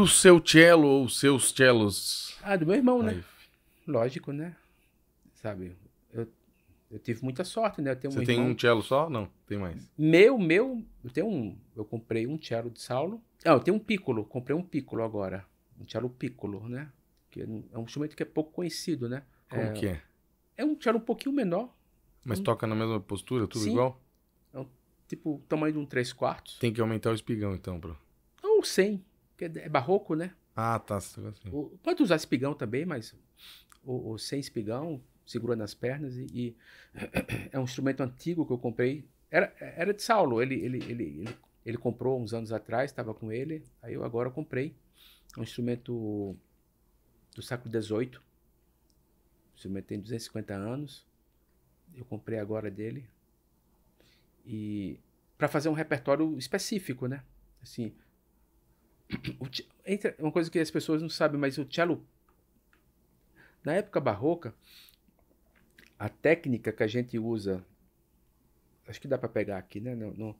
o seu cello ou os seus cellos? Ah, do meu irmão, né? Aí. Lógico, né? Sabe, eu, eu tive muita sorte, né? Eu tenho Você um tem irmão... um cello só? Não, tem mais. Meu, meu, eu tenho um. Eu comprei um cello de Saulo. ah eu tenho um piccolo, comprei um piccolo agora. Um cello piccolo, né? Que é um é instrumento que é pouco conhecido, né? Como é, que é? É um cello um pouquinho menor. Mas um... toca na mesma postura, tudo Sim. igual? É um, tipo, tamanho de um 3 quartos. Tem que aumentar o espigão, então, bro. Ou 100. Porque é barroco, né? Ah, tá. O, pode usar espigão também, mas o, o sem espigão, segura nas pernas e, e, é um instrumento antigo que eu comprei. Era, era de Saulo, ele, ele, ele, ele, ele comprou uns anos atrás, estava com ele, aí eu agora comprei. É um instrumento do século XVIII. O instrumento tem 250 anos. Eu comprei agora dele. E para fazer um repertório específico, né? Assim, Entra, uma coisa que as pessoas não sabem, mas o cello. Na época barroca, a técnica que a gente usa. Acho que dá para pegar aqui, né? No, no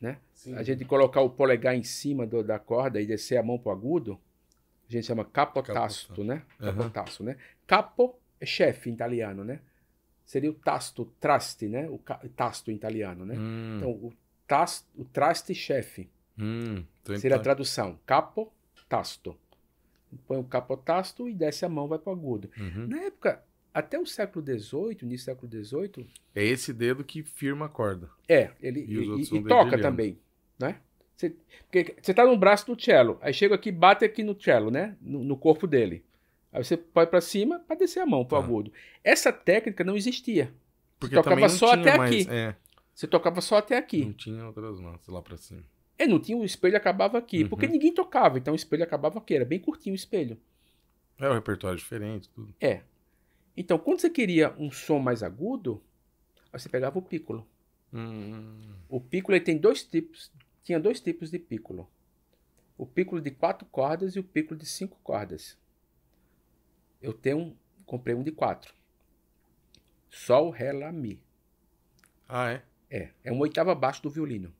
né? A gente colocar o polegar em cima do, da corda e descer a mão pro agudo, a gente chama capotasto, né? Capotasso, uhum. né? Capo é chefe em italiano, né? Seria o tasto, traste, né? O tasto em italiano, né? Hum. Então, o, tasto, o traste chefe. Hum, Seria a tradução. Capo, tasto. Põe o capotasto e desce a mão, vai para o agudo. Uhum. Na época, até o século XVIII, início do século XVIII... É esse dedo que firma a corda. É, ele e, e, e toca também, né? Você, você tá no braço do cello, aí chega aqui bate aqui no cello, né? No, no corpo dele. Aí você põe para cima para descer a mão pro tá. agudo. Essa técnica não existia. Porque você tocava só até aqui. É. Você tocava só até aqui. Não tinha outras mãos lá para cima. É, não tinha o espelho, acabava aqui. Uhum. Porque ninguém tocava, então o espelho acabava aqui. Era bem curtinho o espelho. É, o repertório é diferente, tudo. É. Então, quando você queria um som mais agudo, você pegava o piccolo. Hum. O piccolo ele tem dois tipos. Tinha dois tipos de piccolo. O piccolo de quatro cordas e o piccolo de cinco cordas. Eu tenho um, comprei um de quatro. Sol, Ré, Lá, Mi. Ah, é? É. É uma oitava abaixo do violino.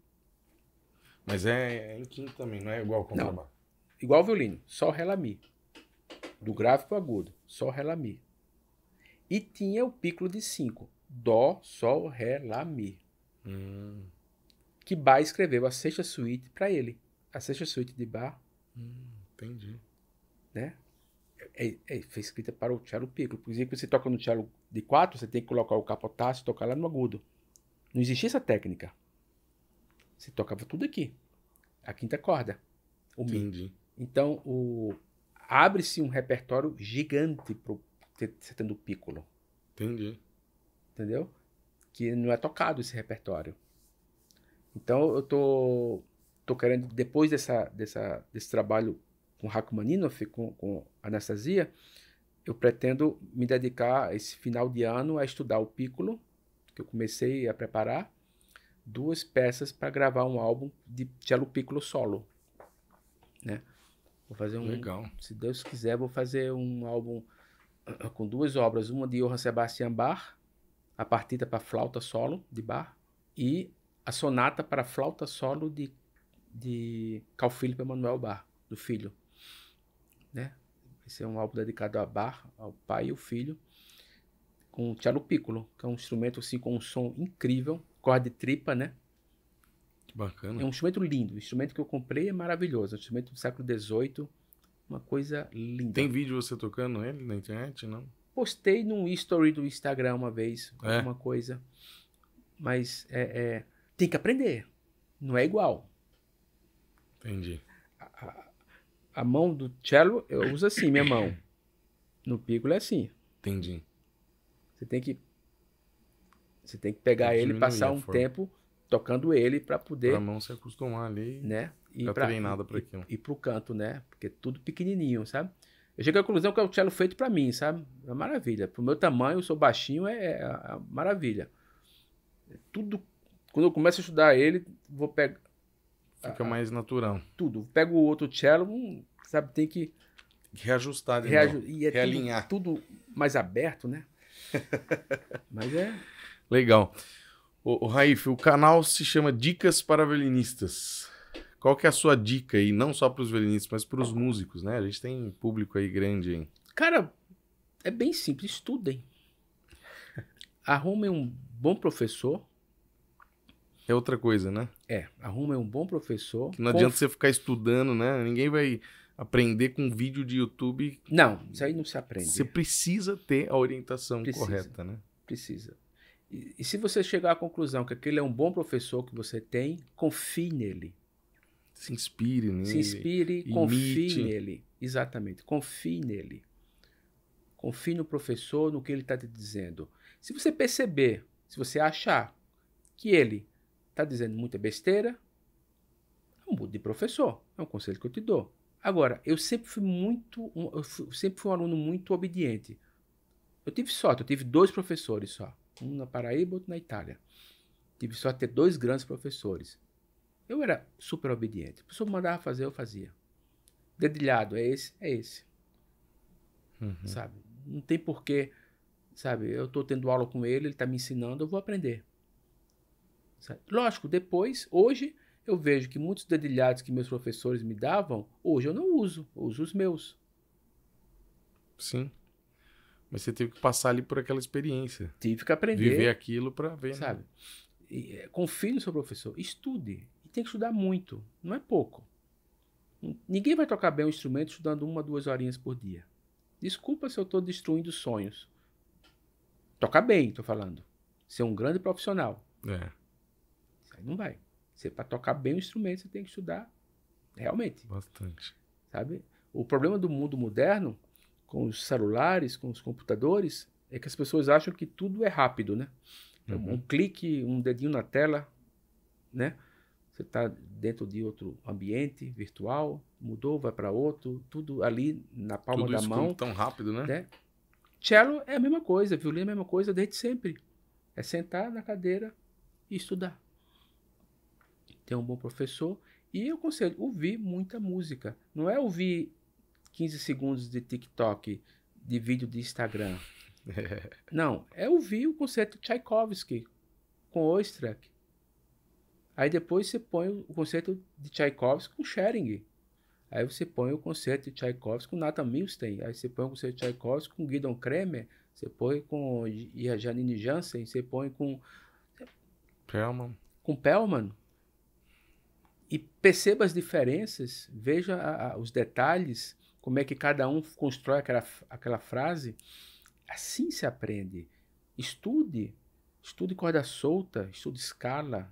Mas é, é em quinto também, não é igual contrabaixo. Igual violino, só Ré la, Mi. Do grave pro agudo, só Ré la, Mi. E tinha o piclo de cinco. Dó, Sol, Ré, Lá, Mi. Hum. Que Bach escreveu a sexta suíte para ele. A sexta suíte de Bach. Hum, entendi. Né? É, é, é foi escrita para o cello piccolo. Por exemplo, você toca no cello de quatro, você tem que colocar o capotácio e tocar lá no agudo. Não existia essa técnica. Você tocava tudo aqui. A quinta corda. O Mi. Entendi. Então, o... abre-se um repertório gigante para você tendo piccolo. Entendi. Entendeu? Que não é tocado esse repertório. Então, eu tô, tô querendo, depois dessa, dessa, desse trabalho com Rachmaninoff, com, com Anastasia, eu pretendo me dedicar esse final de ano a estudar o piccolo, que eu comecei a preparar, duas peças para gravar um álbum de cello piccolo solo, né? Vou fazer um, Legal. se Deus quiser, vou fazer um álbum eh, com duas obras, uma de Johann Sebastian Bach, a partida para flauta solo de Bach e a sonata para flauta solo de de Carl Philipp Emanuel Bach, do filho, né? Esse é um álbum dedicado a Bach, ao pai e o filho com o cello Piccolo, que é um instrumento assim, com um som incrível, corda de tripa, né? Que bacana. É um instrumento lindo. O instrumento que eu comprei é maravilhoso. É um instrumento do século XVIII. Uma coisa linda. Tem vídeo você tocando ele na internet, não? Postei num story do Instagram uma vez, é. alguma coisa. Mas é, é, tem que aprender. Não é igual. Entendi. A, a, a mão do cello, eu uso assim, minha mão. No piccolo é assim. Entendi. Você tem que você tem que pegar tem que ele, passar um tempo tocando ele para poder. Pra mão se acostumar ali. Né? E tá pra, treinada para aquilo. E, para pro canto, né? Porque é tudo pequenininho, sabe? Eu cheguei à conclusão que é o cello feito para mim, sabe? É uma maravilha. Pro meu tamanho, eu sou baixinho, é, é maravilha. É tudo. Quando eu começo a estudar ele, vou pegar. Fica a, ah, ah, mais natural. Tudo. Pego o outro cello, hum, sabe? Tem que. Reajustar de reaju... novo. E é Realinhar. Tudo, tudo mais aberto, né? Mas é. Legal. O, o Raif, o canal se chama Dicas para Violinistas. Qual que é a sua dica aí, não só para os violinistas, mas para os músicos, né? A gente tem público aí grande, hein? Cara, é bem simples, estudem. Arrumem um bom professor. É outra coisa, né? É, arrumem um bom professor. não adianta você ficar estudando, né? Ninguém vai aprender com vídeo de YouTube. Não, isso aí não se aprende. Você precisa ter a orientação precisa, correta, né? Precisa. E, e, se você chegar à conclusão que aquele é um bom professor que você tem, confie nele. Se inspire nele. Se inspire, imite. confie nele. Exatamente, confie nele. Confie no professor, no que ele está te dizendo. Se você perceber, se você achar que ele está dizendo muita besteira, é mude de professor. É um conselho que eu te dou Agora, eu sempre fui muito, eu sempre fui um aluno muito obediente. Eu tive sorte, eu tive dois professores só, um na Paraíba, outro na Itália. Tive só até ter dois grandes professores. Eu era super obediente. O professor mandava fazer, eu fazia. Dedilhado, é esse, é esse. Uhum. Sabe? Não tem porquê, sabe? Eu estou tendo aula com ele, ele está me ensinando, eu vou aprender. Sabe? Lógico, depois, hoje, eu vejo que muitos dedilhados que meus professores me davam, hoje eu não uso, eu uso os meus. Sim. Mas você teve que passar ali por aquela experiência. Tive que aprender. Viver aquilo para ver. Né? Sabe? Né? E, é, confie no seu professor. Estude. E tem que estudar muito. Não é pouco. Ninguém vai tocar bem um instrumento estudando uma, duas horinhas por dia. Desculpa se eu estou destruindo sonhos. Tocar bem, estou falando. Ser um grande profissional. É. Isso aí não vai. Você, para tocar bem o instrumento, você tem que estudar realmente. Bastante. Sabe? O problema do mundo moderno, com os celulares, com os computadores, é que as pessoas acham que tudo é rápido, né? É uhum. Um clique, um dedinho na tela, né? Você está dentro de outro ambiente virtual, mudou, vai para outro, tudo ali na palma tudo da mão. tão rápido, né? né? Cello é a mesma coisa, violino é a mesma coisa desde sempre. É sentar na cadeira e estudar ter um bom professor. E eu aconselho, ouvir muita música. Não é ouvir 15 segundos de TikTok, de vídeo de Instagram. Não, é ouvir o concerto Tchaikovsky com Oistrakh. Aí depois você põe o concerto de Tchaikovsky com Schering. Aí você põe o concerto de Tchaikovsky com Nathan Milstein. Aí você põe o concerto de Tchaikovsky com Guidon Kremer. Você põe com Janine Jansen. Você põe com... Pellman. Com e perceba as diferenças, veja a, a, os detalhes, como é que cada um constrói aquela, aquela frase. Assim se aprende. Estude, estude corda solta, estude escala,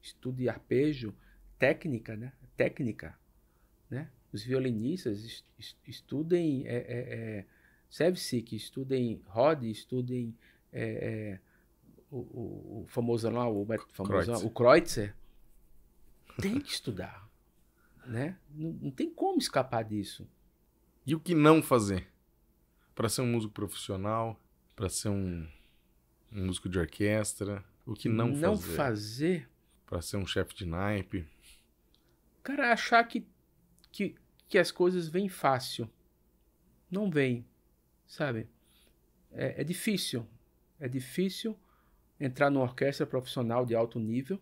estude arpejo, técnica, né? Técnica, né? Os violinistas estudem é, é, é estudem rod, estudem é, é, o, o, o famoso lá, o, o, famoso, Kreutzer. o Kreutzer é. Tem que estudar, né? Não, não tem como escapar disso. E o que não fazer? Para ser um músico profissional, para ser um, um, músico de orquestra, o que não, não fazer? Não fazer? Para ser um chefe de naipe. Cara, achar que, que, que as coisas vêm fácil. Não vem, sabe? É, é difícil. É difícil entrar numa orquestra profissional de alto nível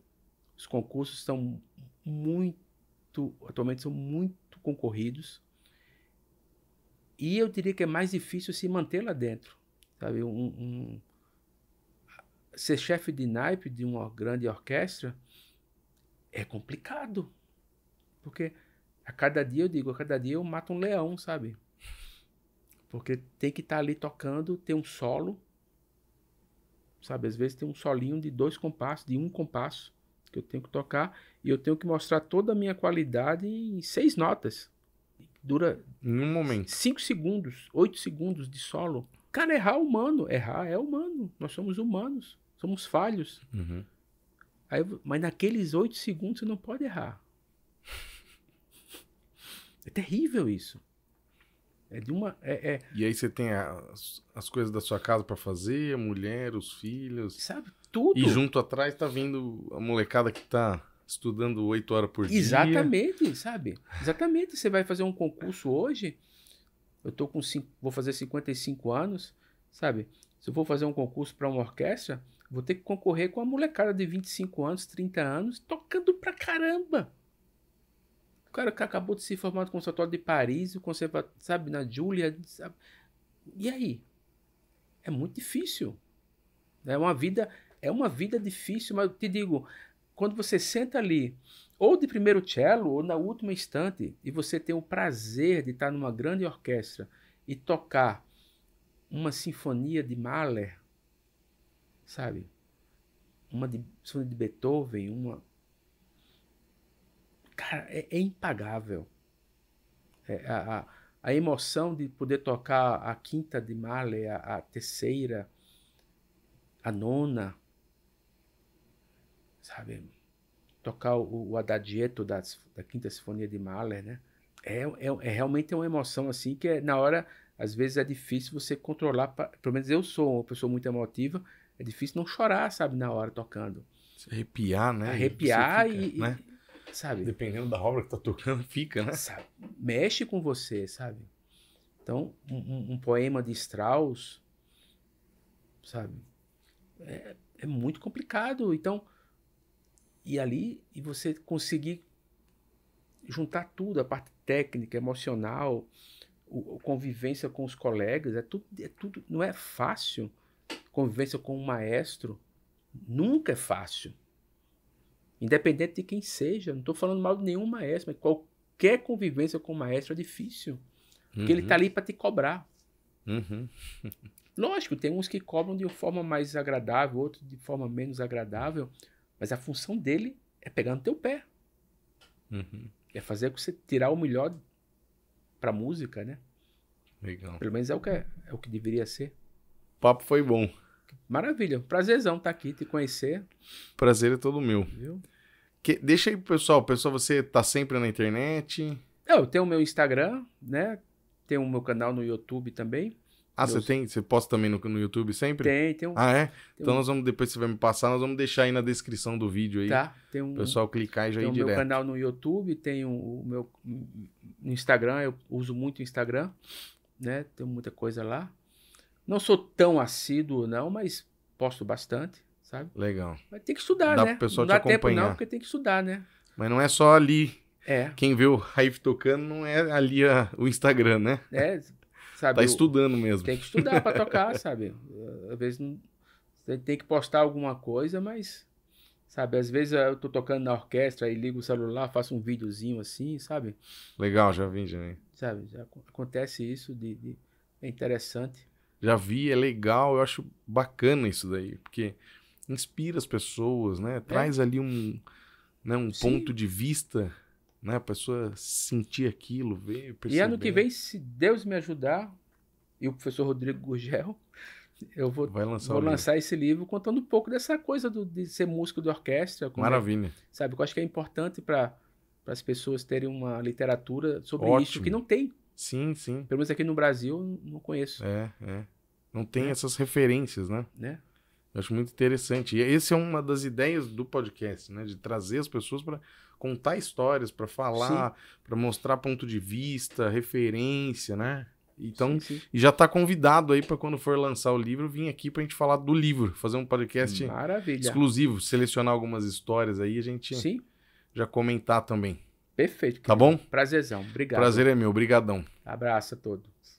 os concursos estão muito, atualmente são muito concorridos. E eu diria que é mais difícil se manter lá dentro, sabe? Um, um ser chefe de naipe de uma grande orquestra é complicado, porque a cada dia eu digo, a cada dia eu mato um leão, sabe? Porque tem que estar tá ali tocando, tem um solo, sabe? Às vezes tem um solinho de dois compassos, de um compasso que eu tenho que tocar e eu tenho que mostrar toda a minha qualidade em seis notas. Dura. Num momento. Cinco segundos, oito segundos de solo. Cara, errar é humano. Errar é humano. Nós somos humanos. Somos falhos. Uhum. Aí, mas naqueles oito segundos você não pode errar. É terrível isso. É de uma. É, é... E aí você tem as, as coisas da sua casa para fazer, a mulher, os filhos. Sabe tudo. E junto atrás tá vindo a molecada que tá estudando oito horas por dia. Exatamente, sabe? Exatamente. Você vai fazer um concurso hoje, eu tô com cinco, vou fazer 55 anos, sabe? Se eu for fazer um concurso para uma orquestra, vou ter que concorrer com uma molecada de 25 anos, 30 anos, tocando pra caramba. O cara que acabou de se formar no Conservatório de Paris, o conservatório, sabe, na Júlia, E aí? É muito difícil. É uma vida é uma vida difícil, mas eu te digo, quando você senta ali, ou de primeiro cello, ou na última instante, e você tem o prazer de estar numa grande orquestra e tocar uma sinfonia de Mahler, sabe? Uma de, sinfonia de Beethoven, uma. Cara, é, é impagável. É, a, a, a, emoção de poder tocar a quinta de Mahler, a, a terceira, a nona, sabe, tocar o, o adagieto da, da Quinta Sinfonia de Mahler, né? É, é, é realmente uma emoção assim que é, na hora às vezes é difícil você controlar, pra, pelo menos eu sou uma pessoa muito emotiva, é difícil não chorar, sabe, na hora tocando. Se arrepiar, né? Arrepiar fica, e, né? e, sabe? Dependendo da obra que tá tocando, fica, né? Sabe? Mexe com você, sabe? Então, um, um poema de Strauss, sabe? É, é muito complicado. Então, e ali e você conseguir juntar tudo, a parte técnica, emocional, o, a convivência com os colegas, é tudo, é tudo, não é fácil. Convivência com um maestro nunca é fácil. Independente de quem seja, não estou falando mal de nenhum maestro, mas qualquer convivência com o um maestro é difícil. Porque uhum. ele está ali para te cobrar. Uhum. Lógico, tem uns que cobram de uma forma mais agradável, outros de forma menos agradável, mas a função dele é pegar no teu pé. Uhum. É fazer com você tirar o melhor pra música, né? Legal. Pelo menos é o que, é, é o que deveria ser. O papo foi bom. Maravilha. Prazerzão estar tá aqui, te conhecer. Prazer é todo meu. Viu? Que, deixa aí, pessoal. Pessoal, você tá sempre na internet? É, eu tenho o meu Instagram, né? Tenho o meu canal no YouTube também. Ah, Deus. você tem? Você posta também no, no YouTube sempre? Tem, tem um. Ah, é? então um... nós vamos, depois você vai me passar, nós vamos deixar aí na descrição do vídeo aí. Tá, tem um. O pessoal clicar e já ir direto. Tem o meu canal no YouTube, tem o, o meu. No Instagram, eu uso muito o Instagram, né? Tem muita coisa lá. Não sou tão assíduo, não, mas posto bastante, sabe? Legal. Mas tem que estudar, dá né? Pro pessoal não dá te tempo, acompanhar. não, porque tem que estudar, né? Mas não é só ali. É. Quem vê o Raif tocando não é ali a, o Instagram, né? É, sabe? Tá estudando mesmo. Tem que estudar para tocar, sabe? Às vezes você tem que postar alguma coisa, mas sabe? Às vezes eu tô tocando na orquestra e ligo o celular, faço um videozinho assim, sabe? Legal, já vi, já vi. Sabe, já acontece isso de, de, é interessante. Já vi, é legal, eu acho bacana isso daí, porque inspira as pessoas, né? É. Traz é. ali um, né, um ponto de vista né? A pessoa sentir aquilo, ver, perceber. E ano que vem, se Deus me ajudar, e o professor Rodrigo Gurgel, eu vou, lançar, vou lançar, esse livro contando um pouco dessa coisa do, de ser músico de orquestra. É Maravilha. É, sabe, eu acho que é importante para as pessoas terem uma literatura sobre Ótimo. isso, que não tem. Sim, sim. Pelo menos aqui no Brasil, não conheço. É, é. Não tem é. essas referências, né? Né? Eu acho muito interessante. E essa é uma das ideias do podcast, né? De trazer as pessoas para contar histórias, para falar, para mostrar ponto de vista, referência, né? Então, sim, sim. e já está convidado aí para quando for lançar o livro, vir aqui para a gente falar do livro, fazer um podcast Maravilha. exclusivo, selecionar algumas histórias aí, a gente sim. já comentar também. Perfeito. Querido. Tá bom? Prazerzão. Obrigado. Prazer é meu. Obrigadão. Abraço a todos.